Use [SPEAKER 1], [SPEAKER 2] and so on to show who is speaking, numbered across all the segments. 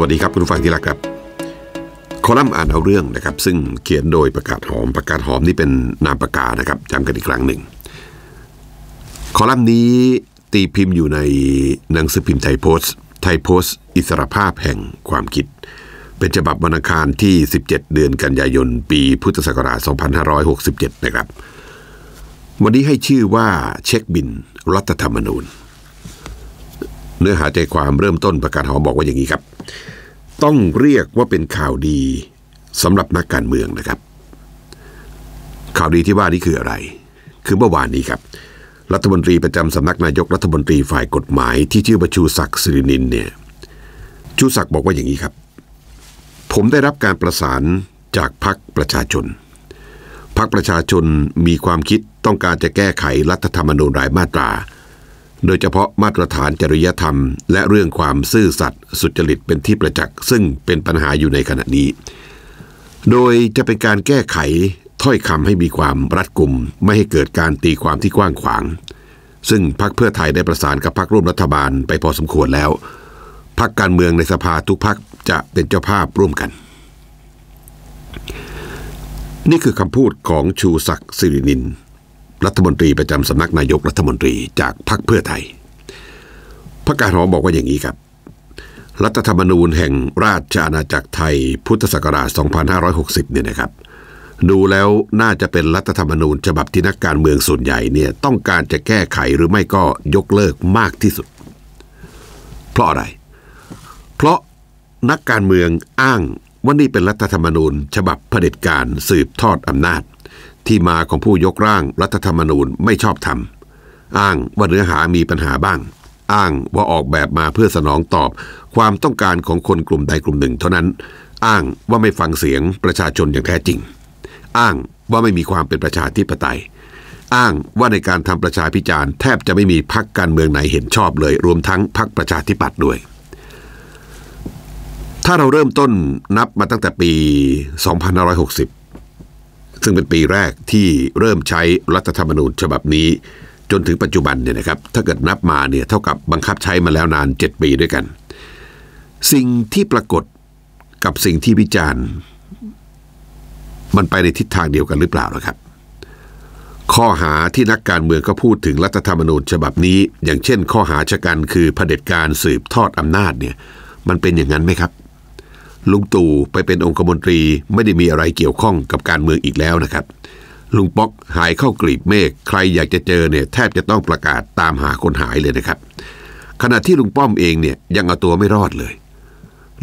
[SPEAKER 1] วัสดีครับคุณผู้ฟังที่รักครับ คอลัมน์อ่านเอาเรื่องนะครับ ซึ่งเขียนโดยประกาศหอมประกาศหอมนี่เป็นนามปากกานะครับจำกันอีกครั้งหนึ่ง คอลัมน์นี้ตีพิมพ์อยู่ในหนังสือพิมพ์ไทยโพสต์ไทยโพสต์ อิสรภาพแห่งความคิด เป็นฉบับวันอังคารที่ 17 เดือนกันยายน ปีพุทธศักราช 2567 นะครับวันนี้ให้ชื่อว่าเช็คบิน รัฐธรรมนูญเนื้อหาใจความเริ่มต้นประกาศหอมบอกว่าอย่างนี้ครับ ต้องเรียกว่าเป็นข่าวดีสำหรับนักการเมืองนะครับ ข่าวดีที่ว่านี้คืออะไร คือเมื่อวานนี้ครับ รัฐมนตรีประจำสำนักนายกรัฐมนตรีฝ่ายกฎหมายที่ชื่อประชูศักดิ์สิรินินเนี่ยชูศักดิ์บอกว่าอย่างนี้ครับ ผมได้รับการประสานจากพักประชาชนพักประชาชนมีความคิดต้องการจะแก้ไขรัฐธรรมนูญรายมาตราโดยเฉพาะมาตรฐานจริยธรรม และเรื่องความซื่อสัตย์สุจริตเป็นที่ประจักษ์ ซึ่งเป็นปัญหาอยู่ในขณะนี้ โดยจะเป็นการแก้ไขถ้อยคำให้มีความรัดกุมไม่ให้เกิดการตีความที่กว้างขวาง ซึ่งพักเพื่อไทยได้ประสานกับพักร่วมรัฐบาลไปพอสมควรแล้ว พักการเมืองในสภาทุกพักจะเป็นเจ้าภาพร่วมกัน นี่คือคำพูดของชูศักดิ์สิรินินรัฐมนตรีประจำสำนักนายกรัฐมนตรีจากพรรคเพื่อไทย พระการหอบอกว่าอย่างนี้ครับ รัฐธรรมนูญแห่งราชอาณาจักรไทยพุทธศักราช 2560 เนี่ยนะครับ ดูแล้วน่าจะเป็นรัฐธรรมนูญฉบับที่นักการเมืองส่วนใหญ่เนี่ยต้องการจะแก้ไขหรือไม่ก็ยกเลิกมากที่สุด เพราะอะไร เพราะนักการเมืองอ้างว่านี่เป็นรัฐธรรมนูญฉบับเผด็จการสืบทอดอำนาจที่มาของผู้ยกร่างรัฐธรรมนูญไม่ชอบธรรม อ้างว่าเนื้อหามีปัญหาบ้าง อ้างว่าออกแบบมาเพื่อสนองตอบความต้องการของคนกลุ่มใดกลุ่มหนึ่งเท่านั้น อ้างว่าไม่ฟังเสียงประชาชนอย่างแท้จริง อ้างว่าไม่มีความเป็นประชาธิปไตย อ้างว่าในการทำประชาพิจารณ์แทบจะไม่มีพักการเมืองไหนเห็นชอบเลยรวมทั้งพักประชาธิปัตย์ด้วย ถ้าเราเริ่มต้นนับมาตั้งแต่ปี 2560ซึ่งเป็นปีแรกที่เริ่มใช้รัฐธรรมนูญฉบับนี้ จนถึงปัจจุบันเนี่ยนะครับ ถ้าเกิดนับมาเนี่ยเท่ากับบังคับใช้มาแล้วนาน 7 ปีด้วยกัน สิ่งที่ปรากฏกับสิ่งที่วิจารณ์ มันไปในทิศทางเดียวกันหรือเปล่านะครับ ข้อหาที่นักการเมืองก็พูดถึงรัฐธรรมนูญฉบับนี้ อย่างเช่น ข้อหาชะกันคือเผด็จการสืบทอดอำนาจเนี่ยมันเป็นอย่างนั้นไหมครับลุงตู่ไปเป็นองคมนตรีไม่ได้มีอะไรเกี่ยวข้องกับการเมืองอีกแล้วนะครับ ลุงป๊อกหายเข้ากลีบเมฆใครอยากจะเจอเนี่ยแทบจะต้องประกาศตามหาคนหายเลยนะครับ ขณะที่ลุงป้อมเองเนี่ยยังเอาตัวไม่รอดเลย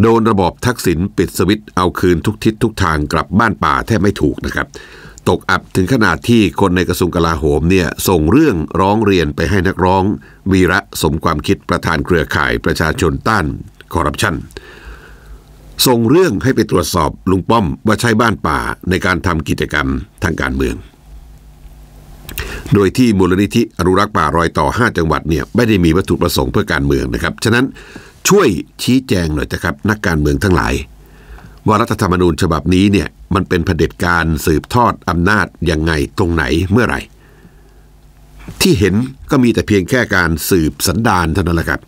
[SPEAKER 1] โดนระบอบทักษิณปิดสวิตเอาคืนทุกทิศทุกทางกลับบ้านป่าแทบไม่ถูกนะครับ ตกอับถึงขนาดที่คนในกระทรวงกลาโหมเนี่ยส่งเรื่องร้องเรียนไปให้นักร้องวีระสมความคิดประธานเครือข่ายประชาชนต้านคอร์รัปชันส่งเรื่องให้ไปตรวจสอบลุงป้อมว่าใช้บ้านป่าในการทำกิจกรรมทางการเมือง โดยที่มูลนิธิอนุรักษ์ป่ารอยต่อ5จังหวัดเนี่ยไม่ได้มีวัตถุประสงค์เพื่อการเมืองนะครับฉะนั้นช่วยชี้แจงหน่อยนะครับนักการเมืองทั้งหลายว่ารัฐธรรมนูญฉบับนี้เนี่ยมันเป็นเผด็จการสืบทอดอำนาจยังไงตรงไหนเมื่อไหร่ ที่เห็นก็มีแต่เพียงแค่การสืบสันดานเท่านั้นแหละครับ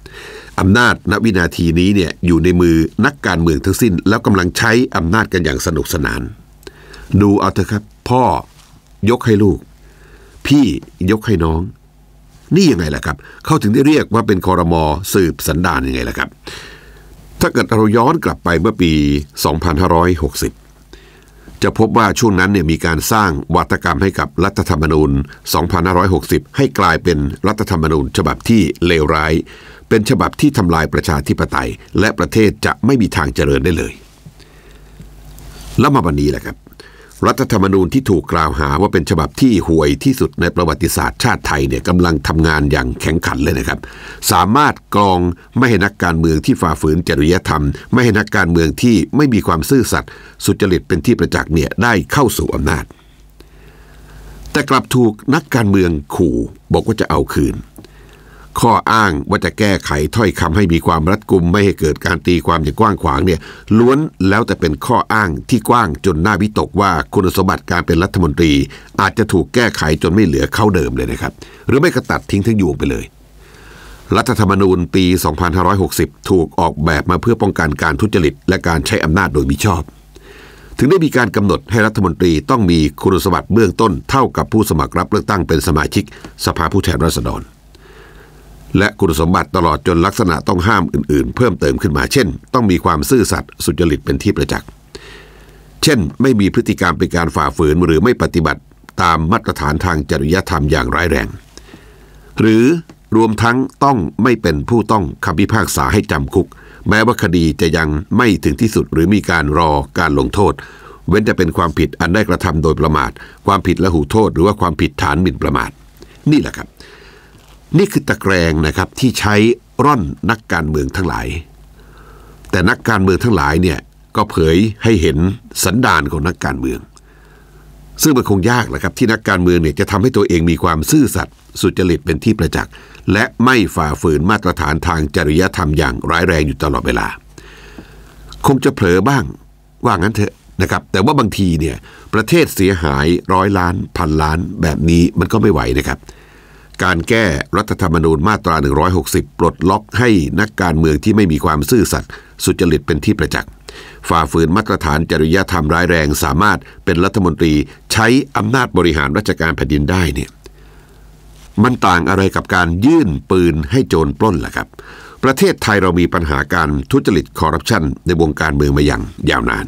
[SPEAKER 1] อำนาจณวินาทีนี้เนี่ยอยู่ในมือนักการเมืองทั้งสิ้น แล้วกำลังใช้อำนาจกันอย่างสนุกสนาน ดูเอาเถอะครับ พ่อยกให้ลูก พี่ยกให้น้อง นี่ยังไงล่ะครับ เขาถึงได้เรียกว่าเป็นคอรมอสืบสันดานยังไงล่ะครับ ถ้าเกิดเราย้อนกลับไปเมื่อปี 2560 จะพบว่าช่วงนั้นเนี่ยมีการสร้างวัตกรรมให้กับรัฐธรรมนูญ2560 ให้กลายเป็นรัฐธรรมนูญฉบับที่เลวร้ายเป็นฉบับที่ทำลายประชาธิปไตยและประเทศจะไม่มีทางเจริญได้เลย แล้วมาวันนี้แหละครับ รัฐธรรมนูญที่ถูกกล่าวหาว่าเป็นฉบับที่ห่วยที่สุดในประวัติศาสตร์ชาติไทยเนี่ยกำลังทำงานอย่างแข็งขันเลยนะครับ สามารถกรองไม่ให้นักการเมืองที่ฝ่าฝืนจริยธรรม ไม่ให้นักการเมืองที่ไม่มีความซื่อสัตย์สุจริตเป็นที่ประจักษ์เนี่ยได้เข้าสู่อำนาจ แต่กลับถูกนักการเมืองขู่บอกว่าจะเอาคืนข้ออ้างว่าจะแก้ไขถ้อยคำให้มีความรัดกุม ไม่ให้เกิดการตีความอย่างกว้างขวางเนี่ยล้วนแล้วแต่เป็นข้ออ้างที่กว้างจนน่าวิตกว่าคุณสมบัติการเป็นรัฐมนตรีอาจจะถูกแก้ไขจนไม่เหลือเข้าเดิมเลยนะครับ หรือไม่กระตัดทิ้งทั้งยวงไปเลย รัฐธรรมนูญปี 2560 ถูกออกแบบมาเพื่อป้องกันการทุจริตและการใช้อำนาจโดยมิชอบ ถึงได้มีการกำหนดให้รัฐมนตรีต้องมีคุณสมบัติเบื้องต้นเท่ากับผู้สมัครรับเลือกตั้งเป็นสมาชิก สภาผู้แทนราษฎรและคุณสมบัติตลอดจนลักษณะต้องห้ามอื่นๆ เพิ่มเติมขึ้นมา เช่น ต้องมีความซื่อสัตย์สุจริตเป็นที่ประจักษ์ เช่น ไม่มีพฤติกรรมเป็นการฝ่าฝืนหรือไม่ปฏิบัติตามมาตรฐานทางจริยธรรมอย่างร้ายแรง หรือรวมทั้งต้องไม่เป็นผู้ต้องคำพิพากษาให้จำคุก แม้ว่าคดีจะยังไม่ถึงที่สุดหรือมีการรอการลงโทษ เว้นจะเป็นความผิดอันได้กระทำโดยประมาท ความผิดละหูโทษ หรือว่าความผิดฐานหมิ่นประมาท นี่แหละครับนี่คือตะแกรงนะครับที่ใช้ร่อนนักการเมืองทั้งหลาย แต่นักการเมืองทั้งหลายเนี่ยก็เผยให้เห็นสันดานของนักการเมือง ซึ่งมันคงยากแหละครับ ที่นักการเมืองเนี่ยจะทำให้ตัวเองมีความซื่อสัตย์สุจริตเป็นที่ประจักษ์และไม่ฝ่าฝืนมาตรฐานทางจริยธรรมอย่างร้ายแรงอยู่ตลอดเวลา คงจะเผลอบ้างว่างั้นเถอะนะครับ แต่ว่าบางทีเนี่ย ประเทศเสียหายร้อยล้าน พันล้านแบบนี้มันก็ไม่ไหวนะครับเการแก้รัฐธรรมนูญมาตรา 160 ปลดล็อก ให้นักการเมืองที่ไม่มีความซื่อสัตย์สุจริตเป็นที่ประจักษ์ ฝ่าฝืนมาตรฐานจริยธรรมร้ายแรงสามารถเป็นรัฐมนตรีใช้อำนาจบริหารราชการแผ่นดินได้เนี่ยมันต่างอะไรกับการยื่นปืนให้โจรปล้นล่ะครับ ประเทศไทยเรามีปัญหาการทุจริตคอร์รัปชันในวงการเมืองมาอย่างยาวนาน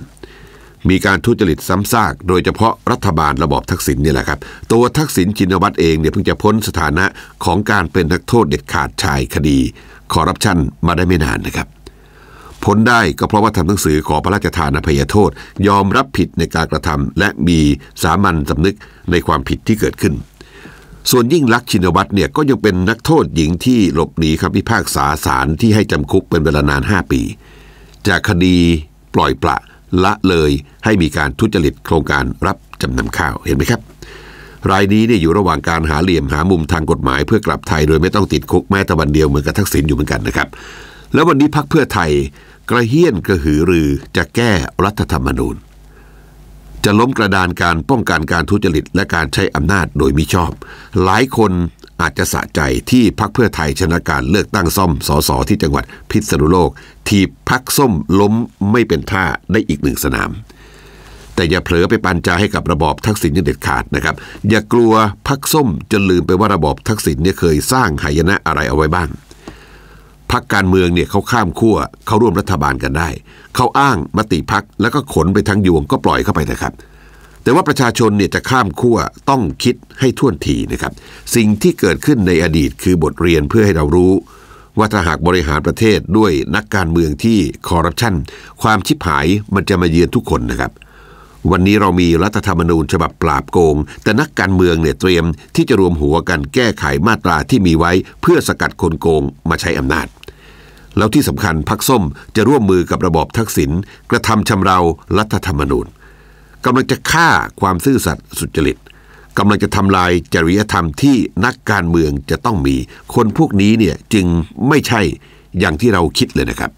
[SPEAKER 1] มีการทุจริตซ้ำซากโดยเฉพาะรัฐบาลระบอบทักษิณนี่แหละครับ ตัวทักษิณชินวัตรเองเนี่ยเพิ่งจะพ้นสถานะของการเป็นนักโทษเด็ดขาดชายคดี คอร์รัปชันมาได้ไม่นานนะครับ พ้นได้ก็เพราะว่าทำหนังสือขอพระราชทานอภัยโทษยอมรับผิดในการกระทำและมีสามัญสำนึกในความผิดที่เกิดขึ้น ส่วนยิ่งลักษณ์ชินวัตรเนี่ยก็ยังเป็นนักโทษหญิงที่หลบหนีคำพิพากษาศาลที่ให้จำคุกเป็นเวลานาน 5 ปี จากคดีปล่อยปละละเลยให้มีการทุจริตโครงการรับจำนำข้าวเห็นไหมครับ รายนี้เนี่ยอยู่ระหว่างการหาเหลี่ยมหามุมทางกฎหมายเพื่อกลับไทยโดยไม่ต้องติดคุกแม้แต่วันเดียวเหมือนกับทักษิณอยู่เหมือนกันนะครับ แล้ววันนี้พักเพื่อไทย กระเฮี้ยนกระหือรือจะแก้รัฐธรรมนูญ จะล้มกระดานการป้องกันการทุจริตและการใช้อำนาจโดยมิชอบ หลายคนอาจจะสะใจที่พักเพื่อไทยชนะการเลือกตั้งซ่อมสอสอที่จังหวัดพิษณุโลกทีพักส้มล้มไม่เป็นท่าได้อีกหนึ่งสนาม แต่อย่าเผลอไปปันใจให้กับระบอบทักษิณย่งเด็ดขาดนะครับ อย่ากลัวพักส้มจนลืมไปว่าระบอบทักษิณเนี่ยเคยสร้างหายนะอะไรเอาไว้บ้างพักการเมืองเนี่ยเขาข้ามขั้วเขาร่วมรัฐบาลกันได้เขาอ้างมติพักแล้วก็ขนไปทั้งยวงก็ปล่อยเข้าไปนะครับแต่ว่าประชาชนเนี่ยจะข้ามขั้วต้องคิดให้ท่วนทีนะครับสิ่งที่เกิดขึ้นในอดีตคือบทเรียนเพื่อให้เรารู้ว่าถ้าหากบริหารประเทศด้วยนักการเมืองที่คอร์รัปชันความชิบหายมันจะมาเยือนทุกคนนะครับ วันนี้เรามีรัฐธรรมนูญฉบับปราบโกง แต่นักการเมืองเนี่ยเตรียมที่จะรวมหัวกันแก้ไขมาตราที่มีไว้ เพื่อสกัดคนโกงมาใช้อำนาจ แล้วที่สำคัญพักส้มจะร่วมมือกับระบอบทักษิณกระทำชำเรารัฐธรรมนูญกำลังจะฆ่าความซื่อสัตย์สุจริต กำลังจะทำลายจริยธรรมที่นักการเมืองจะต้องมี คนพวกนี้เนี่ยจึงไม่ใช่อย่างที่เราคิดเลยนะครับ